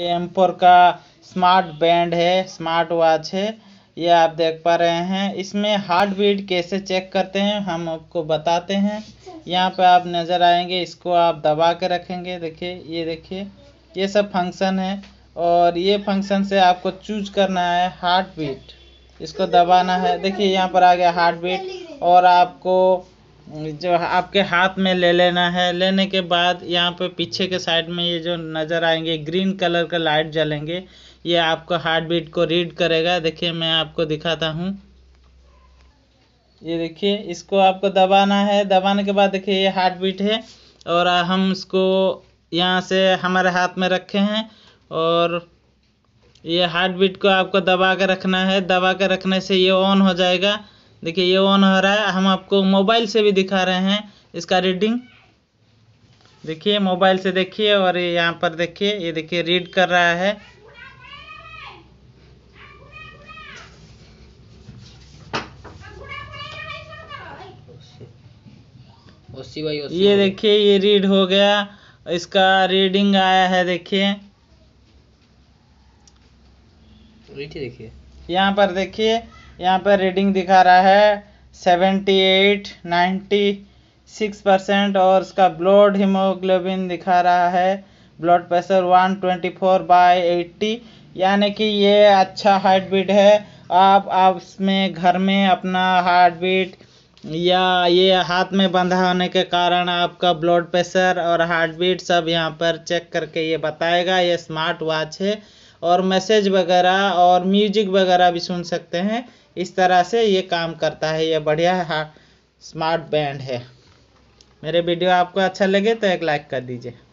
ये का smart band है स्मार्ट वॉच है ये आप देख पा रहे हैं इसमें हार्ट बीट कैसे चेक करते हैं हम आपको बताते हैं यहाँ पे आप नज़र आएंगे इसको आप दबा के रखेंगे देखिए ये देखिए ये सब फंक्शन है और ये फंक्शन से आपको चूज करना है हार्ट बीट इसको दबाना है देखिए यहाँ पर आ गया हार्ट बीट और आपको जो आपके हाथ में ले लेना है लेने के बाद यहाँ पे पीछे के साइड में ये जो नज़र आएंगे ग्रीन कलर का लाइट जलेंगे ये आपको हार्ट बीट को रीड करेगा देखिए मैं आपको दिखाता हूँ ये देखिए इसको आपको दबाना है दबाने के बाद देखिए ये हार्ट बीट है और हम इसको यहाँ से हमारे हाथ में रखे हैं और ये हार्ट बीट को आपको दबा के रखना है दबा के रखने से ये ऑन हो जाएगा देखिए ये ऑन हो रहा है हम आपको मोबाइल से भी दिखा रहे हैं इसका रीडिंग देखिए मोबाइल से देखिए और ये यहाँ पर देखिए ये देखिए रीड कर रहा है ये देखिए ये रीड हो गया इसका रीडिंग आया है देखिए देखिए यहाँ पर देखिए यहाँ पर रीडिंग दिखा रहा है seventy eight ninety six percent और उसका ब्लड हीमोग्लोबिन दिखा रहा है blood pressure one twenty four by eighty यानी कि ये अच्छा हार्ट बीट है आप आप में घर में अपना हार्ट बीट या ये हाथ में बंधा होने के कारण आपका ब्लड प्रेशर और हार्ट बीट सब यहाँ पर चेक करके ये बताएगा ये स्मार्ट वॉच है और मैसेज वगैरह और म्यूजिक वगैरह भी सुन सकते हैं इस तरह से ये काम करता है ये बढ़िया हाँ स्मार्ट बैंड है मेरे वीडियो आपको अच्छा लगे तो एक लाइक कर दीजिए